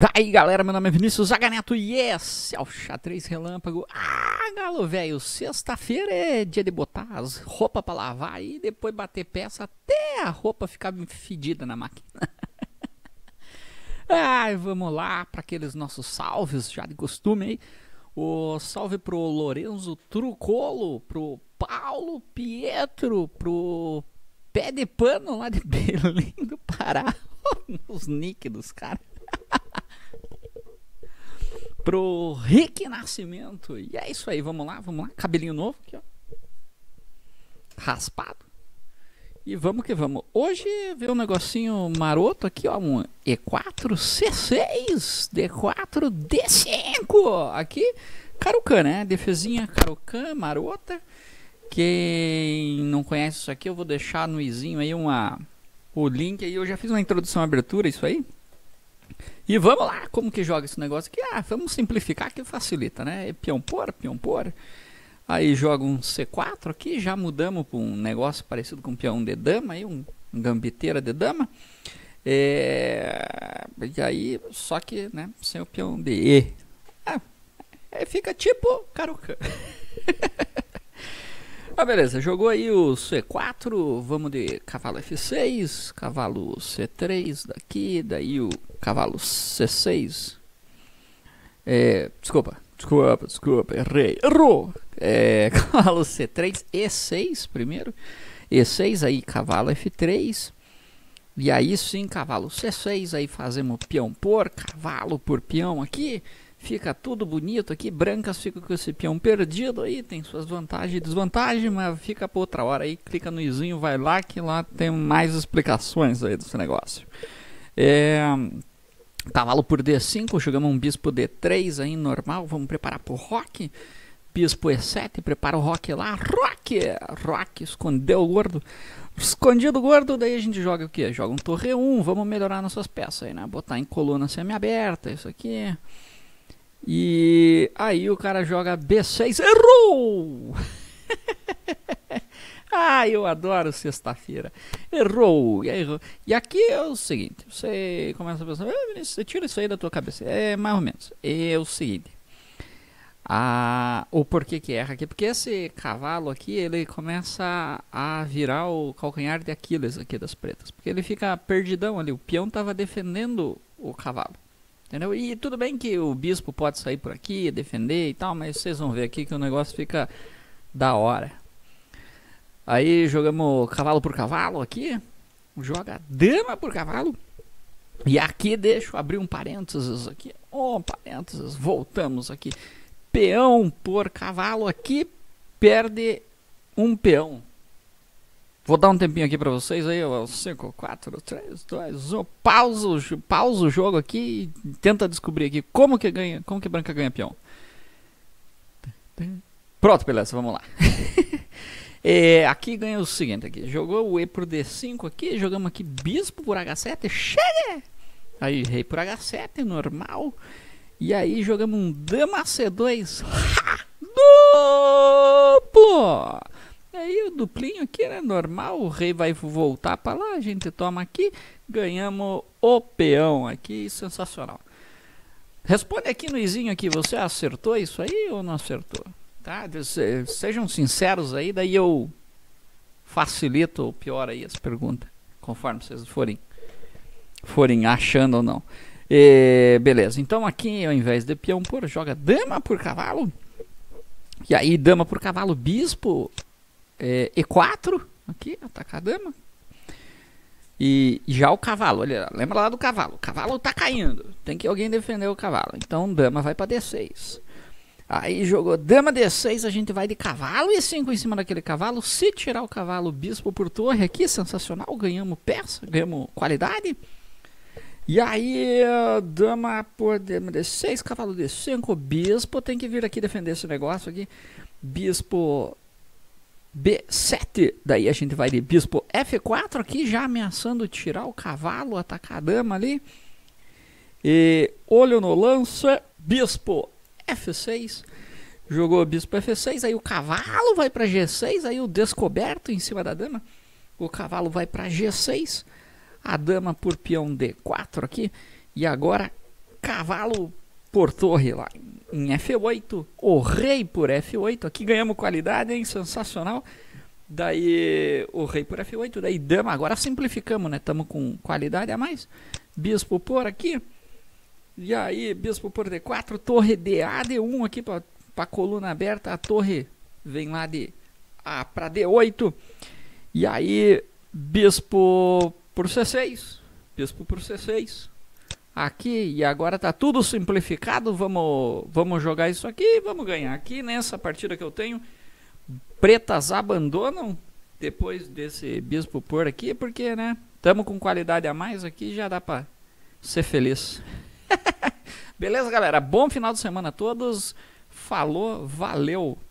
Tá aí galera, meu nome é Vinícius Zaganeto e esse é o 3 Relâmpago. Ah, galo velho, sexta-feira é dia de botar as roupas pra lavar e depois bater peça até a roupa ficar fedida na máquina. Ai, vamos lá para aqueles nossos salves já de costume aí. O salve pro Lorenzo Trucolo, pro Paulo Pietro, pro Pé de Pano lá de Belém do Pará. Os nick dos caras pro Rick Nascimento. E é isso aí, vamos lá, vamos lá. Cabelinho novo aqui, ó. Raspado. E vamos que vamos. Hoje veio um negocinho maroto aqui, ó. Um E4, C6, D4, D5. Aqui, Carucan, né? Defesinha Carucan, marota. Quem não conhece isso aqui, eu vou deixar no izinho aí uma, o link aí. Eu já fiz uma introdução, abertura, isso aí. E vamos lá, como que joga esse negócio aqui? Ah, vamos simplificar que facilita, né? É peão por, peão por. Aí joga um C4 aqui, já mudamos para um negócio parecido com um peão de dama, aí, um gambiteira de dama. É... E aí, só que né, sem o peão de E. Ah, é, fica tipo Karukan. Ah, beleza, jogou aí o C4, vamos de cavalo F6, cavalo C3 daqui, daí o cavalo C6. É, desculpa, desculpa, desculpa, errei, errou! É, cavalo C3, E6 primeiro, E6, aí cavalo F3, e aí sim cavalo C6, aí fazemos peão por, cavalo por peão aqui, fica tudo bonito aqui, brancas ficam com esse peão perdido aí, tem suas vantagens e desvantagens, mas fica para outra hora aí, clica no izinho, vai lá que lá tem mais explicações aí desse negócio. É, cavalo por D5, jogamos um bispo D3 aí normal, vamos preparar pro rock. Bispo E7, prepara o rock lá, rock, rock, escondeu o gordo. Escondido gordo, daí a gente joga o que? Joga um torre 1, vamos melhorar nossas peças aí, né? Botar em coluna semi-aberta, isso aqui. E aí o cara joga B6. Errou! ah, eu adoro sexta-feira. Errou. errou. E aqui é o seguinte: você começa a pensar, ah, Vinícius, você tira isso aí da tua cabeça. É mais ou menos. É o seguinte. Ah, o porquê que erra aqui? Porque esse cavalo aqui, ele começa a virar o calcanhar de Aquiles aqui das pretas. Porque ele fica perdidão ali. O peão estava defendendo o cavalo. Entendeu? E tudo bem que o bispo pode sair por aqui, defender e tal, mas vocês vão ver aqui que o negócio fica da hora. Aí jogamos cavalo por cavalo aqui. Joga dama por cavalo. E aqui deixo abrir um parênteses aqui. Um parênteses. Voltamos aqui. Peão por cavalo aqui perde um peão. Vou dar um tempinho aqui para vocês aí, 5, 4, 3, 2, 1. Pausa, pausa o jogo aqui e tenta descobrir aqui como que ganha, como que branca ganha peão. Pronto, beleza, vamos lá. é, aqui ganha o seguinte aqui. Jogou o E por D5 aqui, jogamos aqui bispo por H7, chega! Aí rei por H7, normal. E aí jogamos um dama C2. Ha! Duplo! aí o duplinho aqui é normal, o rei vai voltar para lá, a gente toma aqui, ganhamos o peão aqui, sensacional. Responde aqui no izinho aqui, você acertou isso aí ou não acertou? Tá, eh, sejam sinceros aí, daí eu facilito ou pior aí as perguntas, conforme vocês forem, forem achando ou não. E, beleza, então aqui ao invés de peão por, joga dama por cavalo. E aí, dama por cavalo, bispo, é, E4, aqui, atacar a dama. E já o cavalo, olha, lembra lá do cavalo. O cavalo tá caindo. Tem que alguém defender o cavalo. Então dama vai para D6. Aí jogou dama D6, a gente vai de cavalo e 5 em cima daquele cavalo. Se tirar o cavalo, bispo por torre aqui, sensacional. Ganhamos peça, ganhamos qualidade. E aí, dama por dama D6, cavalo D5, bispo tem que vir aqui defender esse negócio aqui. Bispo B7. Daí a gente vai de bispo F4 aqui, já ameaçando tirar o cavalo, atacar a dama ali. E olho no lança, é bispo F6. Jogou bispo F6, aí o cavalo vai para G6, aí o descoberto em cima da dama. O cavalo vai para G6, a dama por peão D4 aqui. E agora cavalo por torre lá em F8. O rei por F8. Aqui ganhamos qualidade, hein? Sensacional. Daí o rei por F8. Daí dama. Agora simplificamos, né? Estamos com qualidade a mais. Bispo por aqui. E aí, bispo por D4. Torre a D1 aqui para coluna aberta. A torre vem lá de A para D8. E aí, bispo por C6. Bispo por C6 aqui e agora tá tudo simplificado, vamos, vamos jogar isso aqui, vamos ganhar. Aqui nessa partida que eu tenho, pretas abandonam depois desse bispo por aqui, porque, né, tamo com qualidade a mais aqui, já dá para ser feliz. Beleza, galera? Bom final de semana a todos. Falou, valeu!